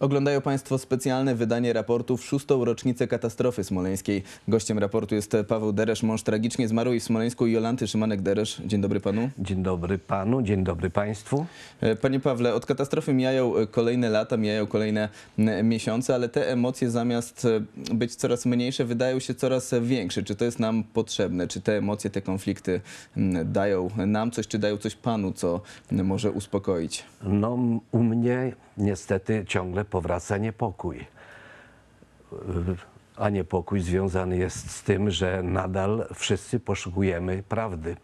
Oglądają Państwo specjalne wydanie raportu w szóstą rocznicę katastrofy smoleńskiej. Gościem raportu jest Paweł Deresz, mąż tragicznie zmarłej i w Smoleńsku Jolanty Szymanek-Deresz. Dzień dobry Panu. Dzień dobry Panu, dzień dobry Państwu. E, panie Pawle, od katastrofy mijają e, kolejne lata, mijają kolejne miesiące, ale te emocje zamiast e, być coraz mniejsze wydają się coraz większe. Czy to jest nam potrzebne? Czy te emocje, te konflikty dają nam coś, czy dają coś Panu, co może uspokoić? No u mnie niestety ciągle powraca niepokój. A niepokój związany jest z tym, że nadal wszyscy poszukujemy prawdy.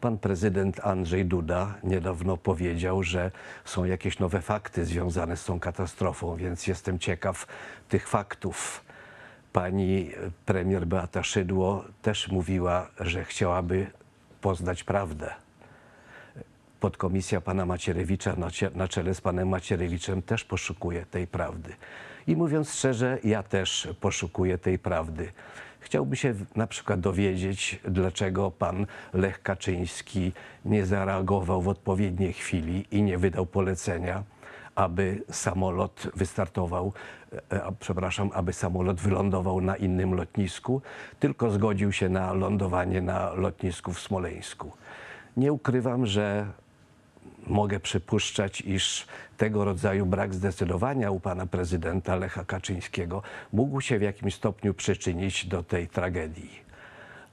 Pan prezydent Andrzej Duda niedawno powiedział, że są jakieś nowe fakty związane z tą katastrofą, więc jestem ciekaw tych faktów. Pani premier Beata Szydło też mówiła, że chciałaby poznać prawdę podkomisja pana Macierewicza na, czele z panem Macierewiczem też poszukuje tej prawdy. I mówiąc szczerze, ja też poszukuję tej prawdy. Chciałby się na przykład dowiedzieć, dlaczego pan Lech Kaczyński nie zareagował w odpowiedniej chwili i nie wydał polecenia, aby samolot wystartował, e, przepraszam, aby samolot wylądował na innym lotnisku, tylko zgodził się na lądowanie na lotnisku w Smoleńsku. Nie ukrywam, że Mogę przypuszczać, iż tego rodzaju brak zdecydowania u pana prezydenta Lecha Kaczyńskiego mógł się w jakimś stopniu przyczynić do tej tragedii.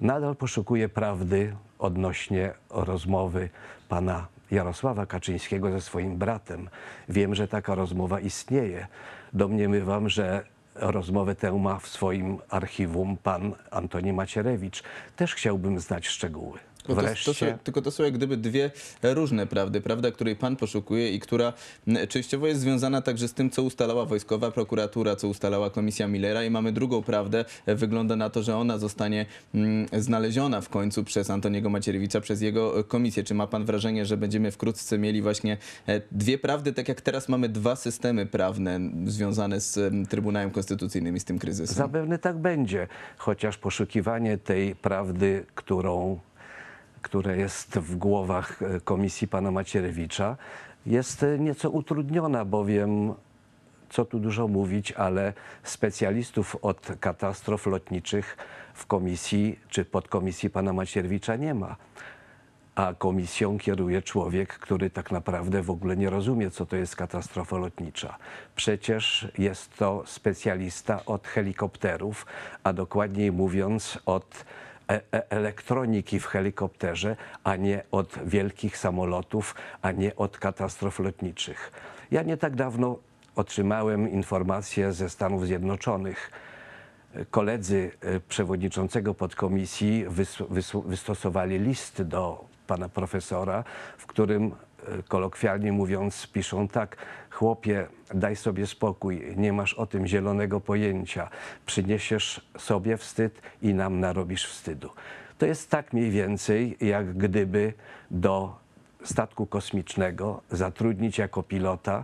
Nadal poszukuję prawdy odnośnie rozmowy pana Jarosława Kaczyńskiego ze swoim bratem. Wiem, że taka rozmowa istnieje. Domniemywam, że rozmowę tę ma w swoim archiwum pan Antoni Macierewicz. Też chciałbym znać szczegóły. Tylko no Wreszcie. To, to są, tylko to są jak gdyby dwie różne prawdy. Prawda, której pan poszukuje i która częściowo jest związana także z tym, co ustalała wojskowa prokuratura, co ustalała komisja Millera i mamy drugą prawdę. Wygląda na to, że ona zostanie mm, znaleziona w końcu przez Antoniego Macierewicza, przez jego e, komisję. Czy ma pan wrażenie, że będziemy wkrótce mieli właśnie e, dwie prawdy, tak jak teraz mamy dwa systemy prawne związane z Trybunałem Konstytucyjnym i z tym kryzysem? Zapewne tak będzie, chociaż poszukiwanie tej prawdy, którą które jest w głowach e, komisji pana Macierewicza, jest e, nieco utrudniona, bowiem co tu dużo mówić, ale specjalistów od katastrof lotniczych w komisji czy podkomisji pana Macierewicza nie ma. A komisją kieruje człowiek, który tak naprawdę w ogóle nie rozumie, co to jest katastrofa lotnicza. Przecież jest to specjalista od helikopterów, a dokładniej mówiąc od E, e, elektroniki w helikopterze, a nie od wielkich samolotów, a nie od katastrof lotniczych. Ja nie tak dawno otrzymałem informację ze Stanów Zjednoczonych. Koledzy e, przewodniczącego podkomisji wystosowali list do pana profesora, w którym kolokwialnie mówiąc, piszą tak, chłopie, daj sobie spokój, nie masz o tym zielonego pojęcia, przyniesiesz sobie wstyd i nam narobisz wstydu. To jest tak mniej więcej, jak gdyby do statku kosmicznego zatrudnić jako pilota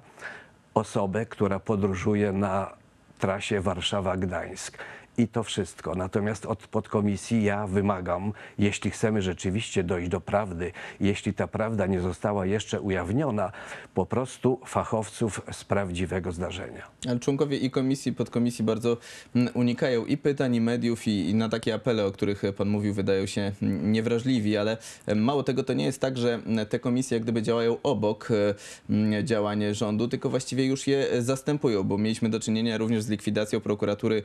osobę, która podróżuje na trasie Warszawa-Gdańsk i to wszystko. Natomiast od podkomisji ja wymagam, jeśli chcemy rzeczywiście dojść do prawdy, jeśli ta prawda nie została jeszcze ujawniona, po prostu fachowców z prawdziwego zdarzenia. Ale członkowie i komisji, podkomisji bardzo mm, unikają i pytań, i mediów, i, i na takie apele, o których pan mówił, wydają się mm, niewrażliwi, ale mało tego, to nie jest tak, że mm, te komisje jak gdyby działają obok e, działania rządu, tylko właściwie już je zastępują, bo mieliśmy do czynienia również z likwidacją prokuratury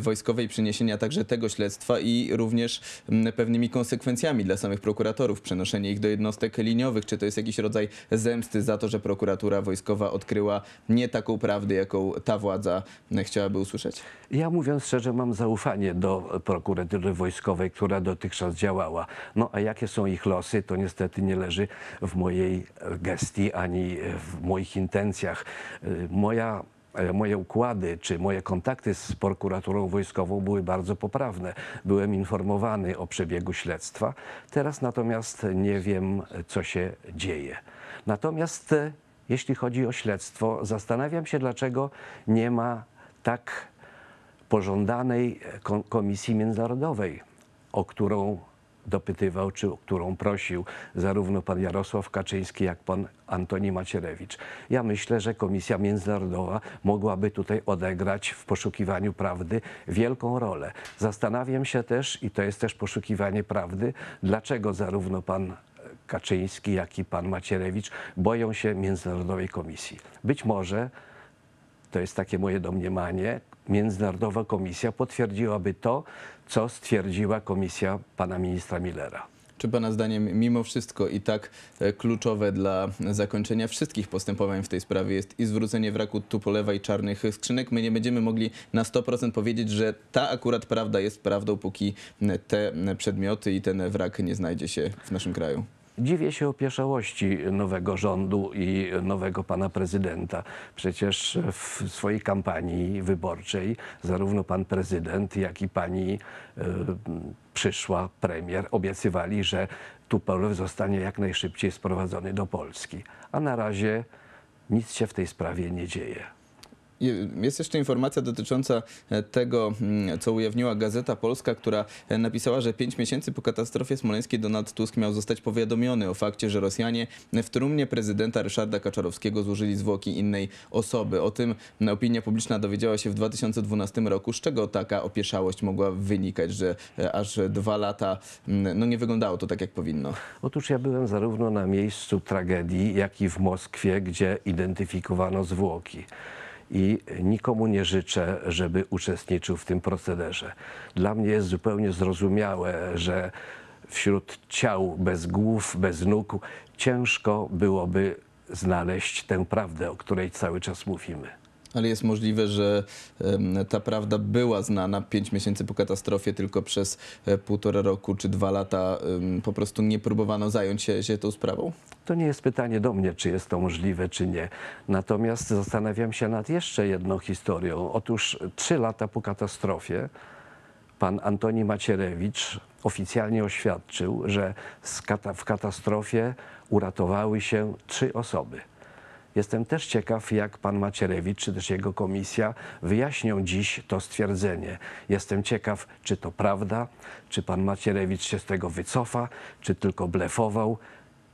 wojskowej wojskowej, przeniesienia także tego śledztwa i również mm, pewnymi konsekwencjami dla samych prokuratorów, przenoszenie ich do jednostek liniowych. Czy to jest jakiś rodzaj zemsty za to, że prokuratura wojskowa odkryła nie taką prawdę, jaką ta władza mm, chciałaby usłyszeć? Ja mówiąc szczerze, mam zaufanie do prokuratury wojskowej, która dotychczas działała. No a jakie są ich losy, to niestety nie leży w mojej gestii ani w moich intencjach. Y, moja E, moje układy czy moje kontakty z prokuraturą wojskową były bardzo poprawne. Byłem informowany o przebiegu śledztwa. Teraz natomiast nie wiem, co się dzieje. Natomiast e, jeśli chodzi o śledztwo, zastanawiam się, dlaczego nie ma tak pożądanej e, komisji międzynarodowej, o którą dopytywał, czy którą prosił zarówno pan Jarosław Kaczyński, jak pan Antoni Macierewicz. Ja myślę, że Komisja Międzynarodowa mogłaby tutaj odegrać w poszukiwaniu prawdy wielką rolę. Zastanawiam się też, i to jest też poszukiwanie prawdy, dlaczego zarówno pan Kaczyński, jak i pan Macierewicz boją się Międzynarodowej Komisji. Być może, to jest takie moje domniemanie, międzynarodowa komisja potwierdziłaby to, co stwierdziła komisja pana ministra Millera. Czy Pana zdaniem mimo wszystko i tak e, kluczowe dla zakończenia wszystkich postępowań w tej sprawie jest i zwrócenie wraku Tupolewa i czarnych skrzynek? My nie będziemy mogli na 100% powiedzieć, że ta akurat prawda jest prawdą, póki te przedmioty i ten wrak nie znajdzie się w naszym kraju. Dziwię się opieszałości nowego rządu i nowego pana prezydenta. Przecież w swojej kampanii wyborczej zarówno pan prezydent, jak i pani y, przyszła premier obiecywali, że Tupolew zostanie jak najszybciej sprowadzony do Polski. A na razie nic się w tej sprawie nie dzieje. Jest jeszcze informacja dotycząca e, tego, mm, co ujawniła Gazeta Polska, która e, napisała, że pięć miesięcy po katastrofie smoleńskiej Donald Tusk miał zostać powiadomiony o fakcie, że Rosjanie w trumnie prezydenta Ryszarda Kaczarowskiego złożyli zwłoki innej osoby. O tym opinia publiczna dowiedziała się w 2012 roku, z czego taka opieszałość mogła wynikać, że e, aż dwa lata mm, no nie wyglądało to tak, jak powinno. Otóż ja byłem zarówno na miejscu tragedii, jak i w Moskwie, gdzie identyfikowano zwłoki i nikomu nie życzę, żeby uczestniczył w tym procederze. Dla mnie jest zupełnie zrozumiałe, że wśród ciał bez głów, bez nóg ciężko byłoby znaleźć tę prawdę, o której cały czas mówimy ale jest możliwe, że ta prawda była znana 5 miesięcy po katastrofie, tylko przez e, półtora roku czy dwa lata po prostu nie próbowano zająć się, się tą sprawą? To nie jest pytanie do mnie, czy jest to możliwe, czy nie. Natomiast zastanawiam się nad jeszcze jedną historią. Otóż trzy lata po katastrofie pan Antoni Macierewicz oficjalnie oświadczył, że w katastrofie uratowały się trzy osoby – Jestem też ciekaw, jak pan Macierewicz czy też jego komisja wyjaśnią dziś to stwierdzenie. Jestem ciekaw, czy to prawda, czy pan Macierewicz się z tego wycofa, czy tylko blefował,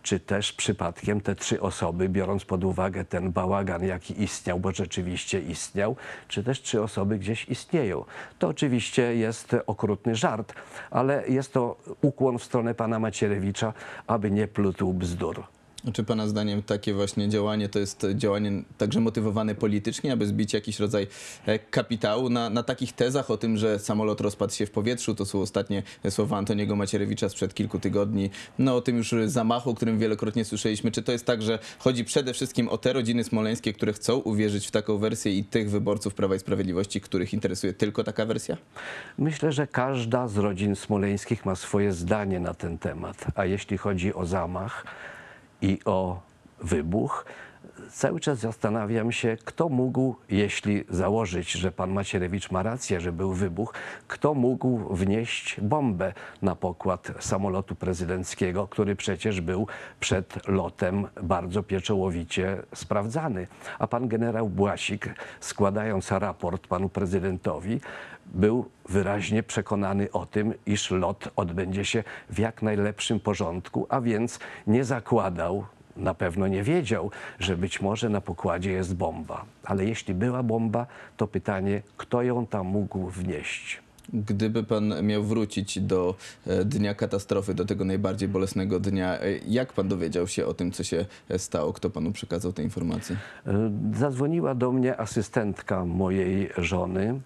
czy też przypadkiem te trzy osoby, biorąc pod uwagę ten bałagan, jaki istniał, bo rzeczywiście istniał, czy też trzy osoby gdzieś istnieją. To oczywiście jest okrutny żart, ale jest to ukłon w stronę pana Macierewicza, aby nie plutł bzdur. Czy Pana zdaniem takie właśnie działanie to jest działanie także motywowane politycznie, aby zbić jakiś rodzaj e, kapitału na, na takich tezach o tym, że samolot rozpadł się w powietrzu? To są ostatnie słowa Antoniego Macierewicza sprzed kilku tygodni. No o tym już zamachu, o którym wielokrotnie słyszeliśmy. Czy to jest tak, że chodzi przede wszystkim o te rodziny smoleńskie, które chcą uwierzyć w taką wersję i tych wyborców Prawa i Sprawiedliwości, których interesuje tylko taka wersja? Myślę, że każda z rodzin smoleńskich ma swoje zdanie na ten temat. A jeśli chodzi o zamach, i o wybuch, cały czas zastanawiam się, kto mógł, jeśli założyć, że pan Macierewicz ma rację, że był wybuch, kto mógł wnieść bombę na pokład samolotu prezydenckiego, który przecież był przed lotem bardzo pieczołowicie sprawdzany. A pan generał Błasik, składając raport panu prezydentowi, był wyraźnie przekonany o tym, iż lot odbędzie się w jak najlepszym porządku, a więc nie zakładał, na pewno nie wiedział, że być może na pokładzie jest bomba. Ale jeśli była bomba, to pytanie, kto ją tam mógł wnieść? Gdyby pan miał wrócić do e, dnia katastrofy, do tego najbardziej bolesnego dnia, e, jak pan dowiedział się o tym, co się e, stało? Kto panu przekazał te informacje? Zadzwoniła do mnie asystentka mojej żony.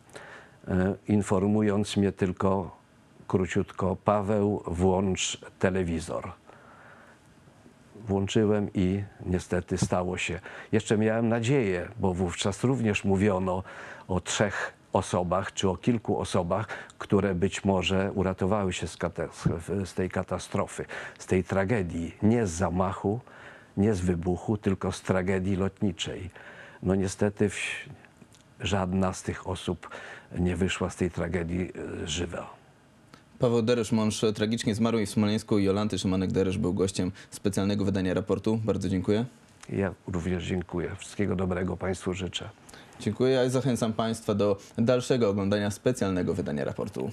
E, informując mnie tylko króciutko, Paweł, włącz telewizor. Włączyłem i niestety stało się. Jeszcze miałem nadzieję, bo wówczas również mówiono o trzech osobach, czy o kilku osobach, które być może uratowały się z, z, tej katastrofy, z tej tragedii. Nie z zamachu, nie z wybuchu, tylko z tragedii lotniczej. No niestety żadna z tych osób nie wyszła z tej tragedii e, żywa. Paweł Deresz-Mąż tragicznie zmarł i w Smoleńsku. Jolanty Szymanek-Deresz był gościem specjalnego wydania raportu. Bardzo dziękuję. Ja również dziękuję. Wszystkiego dobrego Państwu życzę. Dziękuję i zachęcam Państwa do dalszego oglądania specjalnego wydania raportu.